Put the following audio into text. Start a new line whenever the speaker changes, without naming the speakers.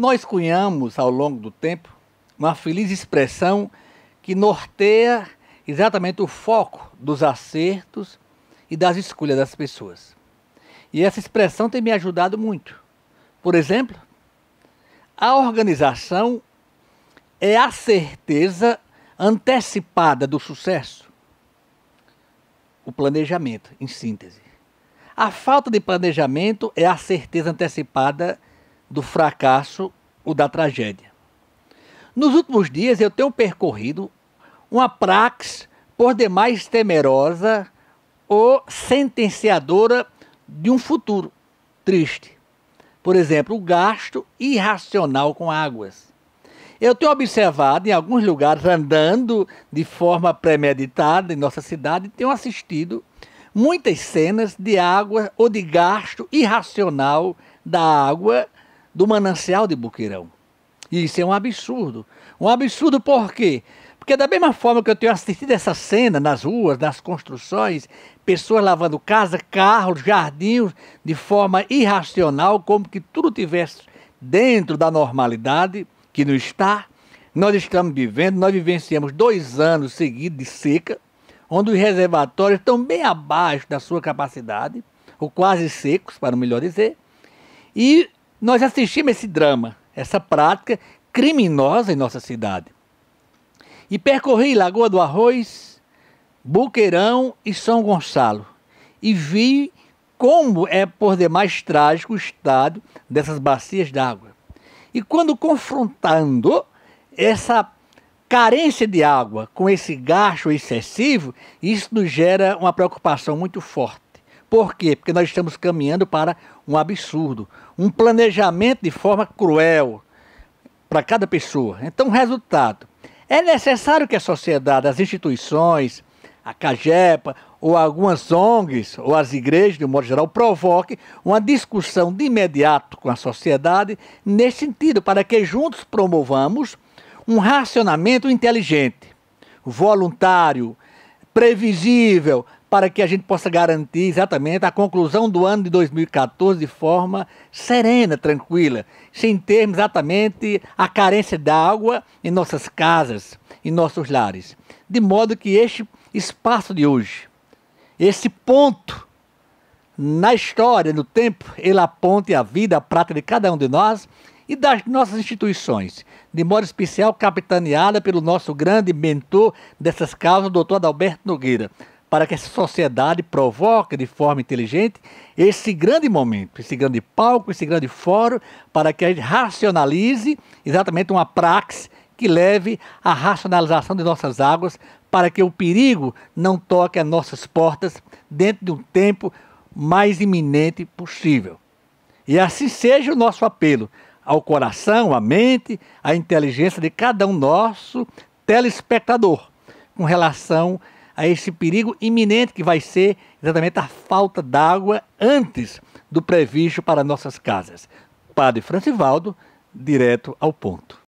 Nós cunhamos ao longo do tempo uma feliz expressão que norteia exatamente o foco dos acertos e das escolhas das pessoas. E essa expressão tem me ajudado muito. Por exemplo, a organização é a certeza antecipada do sucesso. O planejamento, em síntese. A falta de planejamento é a certeza antecipada do fracasso ou da tragédia. Nos últimos dias eu tenho percorrido uma praxe por demais temerosa ou sentenciadora de um futuro triste. Por exemplo, o gasto irracional com águas. Eu tenho observado em alguns lugares andando de forma premeditada em nossa cidade, tenho assistido muitas cenas de água ou de gasto irracional da água do manancial de Buqueirão. E isso é um absurdo. Um absurdo por quê? Porque da mesma forma que eu tenho assistido essa cena nas ruas, nas construções, pessoas lavando casa, carros, jardins, de forma irracional, como que tudo tivesse dentro da normalidade, que não está. Nós estamos vivendo, nós vivenciamos dois anos seguidos de seca, onde os reservatórios estão bem abaixo da sua capacidade, ou quase secos, para melhor dizer. E nós assistimos esse drama, essa prática criminosa em nossa cidade. E percorri Lagoa do Arroz, Buqueirão e São Gonçalo e vi como é por demais trágico o estado dessas bacias d'água. E quando confrontando essa carência de água com esse gasto excessivo, isso nos gera uma preocupação muito forte. Por quê? Porque nós estamos caminhando para um absurdo, um planejamento de forma cruel para cada pessoa. Então, resultado: é necessário que a sociedade, as instituições, a CAGEPA ou algumas ONGs ou as igrejas, de um modo geral, provoque uma discussão de imediato com a sociedade nesse sentido, para que juntos promovamos um racionamento inteligente, voluntário, previsível, para que a gente possa garantir exatamente a conclusão do ano de 2014 de forma serena, tranquila, sem termos exatamente a carência da água em nossas casas, em nossos lares. De modo que este espaço de hoje, esse ponto na história, no tempo, ele aponte a vida, a prática de cada um de nós e das nossas instituições, de modo especial capitaneada pelo nosso grande mentor dessas causas, o doutor Adalberto Nogueira para que essa sociedade provoque de forma inteligente esse grande momento, esse grande palco, esse grande fórum, para que a gente racionalize exatamente uma praxe que leve à racionalização de nossas águas, para que o perigo não toque as nossas portas dentro de um tempo mais iminente possível. E assim seja o nosso apelo ao coração, à mente, à inteligência de cada um nosso telespectador, com relação a a esse perigo iminente que vai ser exatamente a falta d'água antes do previsto para nossas casas. Padre Francivaldo, direto ao ponto.